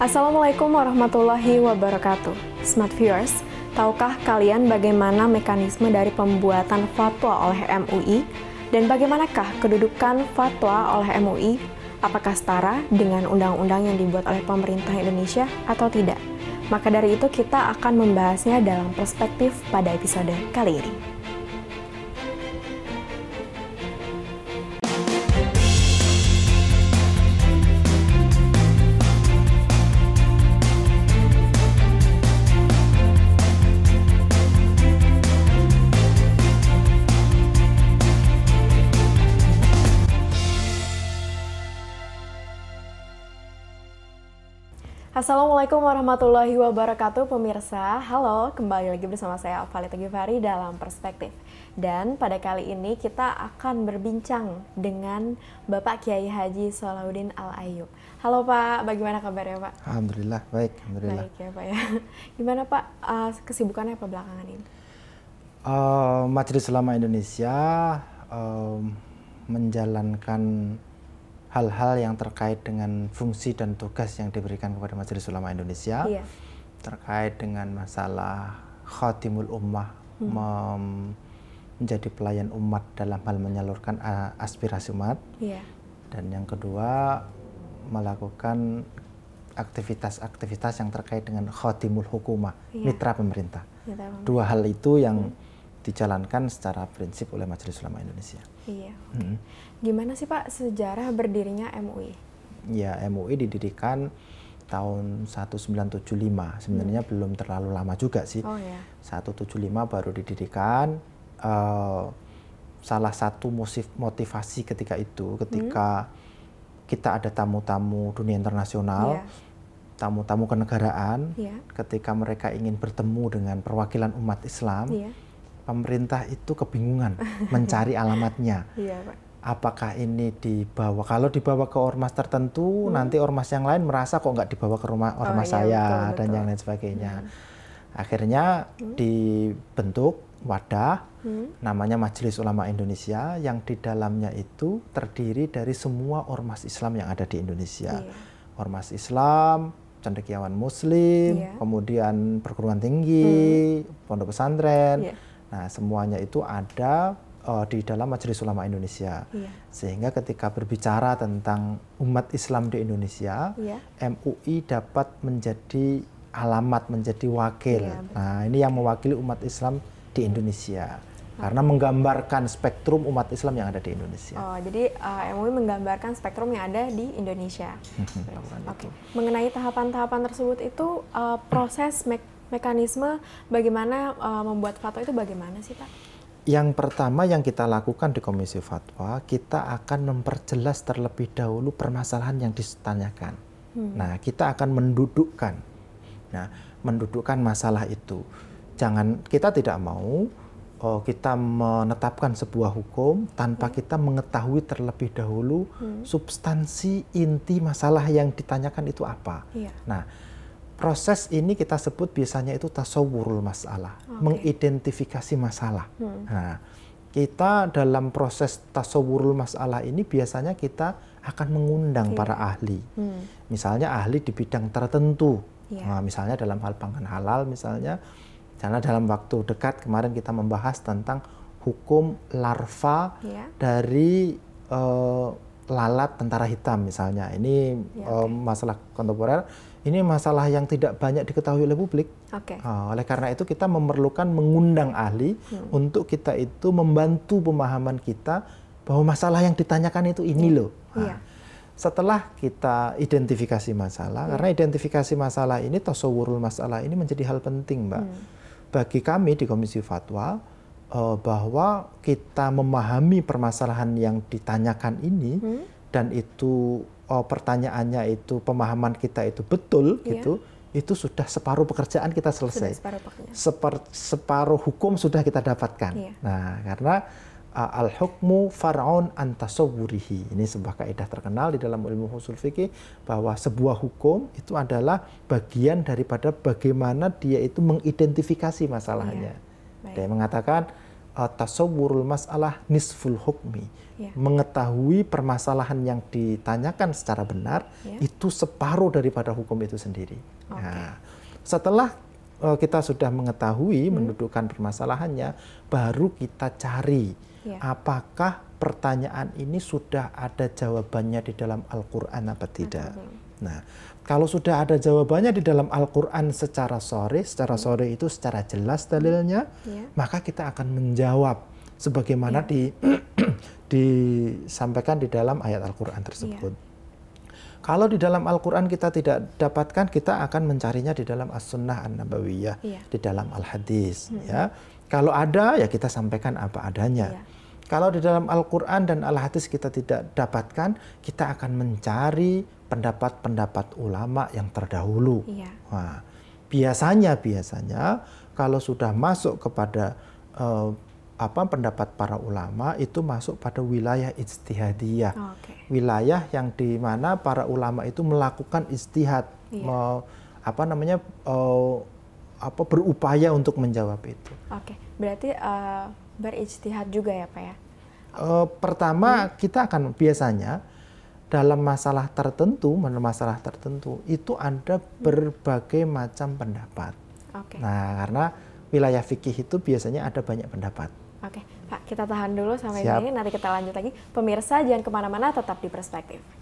Assalamualaikum warahmatullahi wabarakatuh. Smart viewers, tahukah kalian bagaimana mekanisme dari pembuatan fatwa oleh MUI dan bagaimanakah kedudukan fatwa oleh MUI? Apakah setara dengan undang-undang yang dibuat oleh pemerintah Indonesia atau tidak? Maka dari itu kita akan membahasnya dalam perspektif pada episode kali ini. Assalamualaikum warahmatullahi wabarakatuh pemirsa. Halo, kembali lagi bersama saya Valita Givari dalam Perspektif. Dan pada kali ini kita akan berbincang dengan Bapak Kiai Haji Salahuddin Al ayub Halo Pak, bagaimana kabarnya Pak? Alhamdulillah baik, alhamdulillah. Baik ya Pak ya. Gimana Pak eh, kesibukannya apa belakangan ini? Uh, Majelis Selama Indonesia uh, menjalankan hal-hal yang terkait dengan fungsi dan tugas yang diberikan kepada Majelis Ulama Indonesia iya. terkait dengan masalah khatimul ummah hmm. menjadi pelayan umat dalam hal menyalurkan aspirasi umat iya. dan yang kedua melakukan aktivitas-aktivitas yang terkait dengan khatimul hukumah iya. mitra pemerintah. Mitra pemerintah. Dua hal itu yang hmm dijalankan secara prinsip oleh Majelis Ulama Indonesia. Iya. Hmm. Gimana sih Pak sejarah berdirinya MUI? Ya MUI didirikan tahun 1975 sebenarnya hmm. belum terlalu lama juga sih. Oh ya. 175 baru didirikan. Uh, salah satu motif motivasi ketika itu ketika hmm. kita ada tamu-tamu dunia internasional. Yeah tamu-tamu kenegaraan yeah. ketika mereka ingin bertemu dengan perwakilan umat Islam yeah pemerintah itu kebingungan mencari alamatnya. Iya, Pak. Apakah ini dibawa? Kalau dibawa ke ormas tertentu, hmm. nanti ormas yang lain merasa kok nggak dibawa ke rumah oh, ormas oh, saya betul, betul. dan yang lain sebagainya. Hmm. Akhirnya hmm. dibentuk wadah hmm. namanya Majelis Ulama Indonesia yang di dalamnya itu terdiri dari semua ormas Islam yang ada di Indonesia. Yeah. Ormas Islam, cendekiawan Muslim, yeah. kemudian perguruan tinggi, hmm. pondok pesantren. Yeah Nah, semuanya itu ada uh, di dalam Majelis Ulama Indonesia. Yeah. Sehingga ketika berbicara tentang umat Islam di Indonesia, yeah. MUI dapat menjadi alamat, menjadi wakil. Yeah, iya, nah, ini yang mewakili umat Islam di Indonesia. Karena menggambarkan spektrum umat Islam yang ada di Indonesia. Oh, jadi uh, eh, MUI menggambarkan spektrum yang ada di Indonesia. Oke. Okay. Mengenai tahapan-tahapan tersebut itu uh, proses mekanisme bagaimana uh, membuat fatwa itu bagaimana sih Pak? Yang pertama yang kita lakukan di Komisi Fatwa, kita akan memperjelas terlebih dahulu permasalahan yang ditanyakan. Hmm. Nah, kita akan mendudukkan, nah, mendudukkan masalah itu. Jangan kita tidak mau oh, kita menetapkan sebuah hukum tanpa hmm. kita mengetahui terlebih dahulu hmm. substansi inti masalah yang ditanyakan itu apa. Iya. Nah, proses ini kita sebut biasanya itu tasawurul masalah, oh, okay. mengidentifikasi masalah. Hmm. Nah, kita dalam proses tasawurul masalah ini biasanya kita akan mengundang okay. para ahli. Hmm. Misalnya ahli di bidang tertentu. Yeah. Nah, misalnya dalam hal pangan halal misalnya karena dalam waktu dekat kemarin kita membahas tentang hukum larva yeah. dari uh, lalat tentara hitam misalnya. Ini yeah, iya, okay. um, masalah kontemporer ini masalah yang tidak banyak diketahui oleh publik. Okay. Nah, oleh karena itu kita memerlukan mengundang ahli hmm. untuk kita itu membantu pemahaman kita bahwa masalah yang ditanyakan itu ini iya. loh. Nah, yeah. Setelah kita identifikasi masalah, yeah. karena identifikasi masalah ini, tasawurul masalah ini menjadi hal penting, Mbak. Hmm. Bagi kami di Komisi Fatwa, eh, bahwa kita memahami permasalahan yang ditanyakan ini, hmm. dan itu oh, pertanyaannya itu pemahaman kita itu betul yeah. gitu, itu sudah separuh pekerjaan kita selesai. separuh, Separ, separuh hukum sudah kita dapatkan. Yeah. Nah, karena uh, al-hukmu faraun antasawurihi Ini sebuah kaidah terkenal di dalam ilmu usul fikih bahwa sebuah hukum itu adalah bagian daripada bagaimana dia itu mengidentifikasi masalahnya. Yeah. Dia mengatakan uh, tasawurul masalah nisful hukmi. Yeah. Mengetahui permasalahan yang ditanyakan secara benar yeah. itu separuh daripada hukum itu sendiri. Okay. Nah, setelah uh, kita sudah mengetahui hmm. mendudukkan permasalahannya, baru kita cari yeah. apakah pertanyaan ini sudah ada jawabannya di dalam Al-Qur'an apa tidak. Nah, kalau sudah ada jawabannya di dalam Al-Quran secara sore, secara hmm. sore itu secara jelas dalilnya, ya. maka kita akan menjawab sebagaimana ya. di disampaikan di dalam ayat Al-Quran tersebut. Ya. Kalau di dalam Al-Quran kita tidak dapatkan, kita akan mencarinya di dalam As-Sunnah An-Nabawiyah, ya. di dalam Al-Hadis. Hmm. ya. Kalau ada, ya kita sampaikan apa adanya. Ya. Kalau di dalam Al-Quran dan Al-Hadis kita tidak dapatkan, kita akan mencari pendapat-pendapat ulama yang terdahulu. Iya. Nah, biasanya biasanya kalau sudah masuk kepada uh, apa pendapat para ulama itu masuk pada wilayah istihadiyah. Oh, okay. Wilayah yang di mana para ulama itu melakukan istihad iya. me, apa namanya uh, apa berupaya untuk menjawab itu. Oke, okay. berarti uh, berijtihad juga ya, Pak ya? Uh, pertama hmm. kita akan biasanya dalam masalah tertentu, masalah tertentu itu ada berbagai macam pendapat. Okay. Nah, karena wilayah fikih itu biasanya ada banyak pendapat. Oke, okay. Pak, kita tahan dulu sampai Siap. ini. Nanti kita lanjut lagi. Pemirsa, jangan kemana-mana, tetap di perspektif.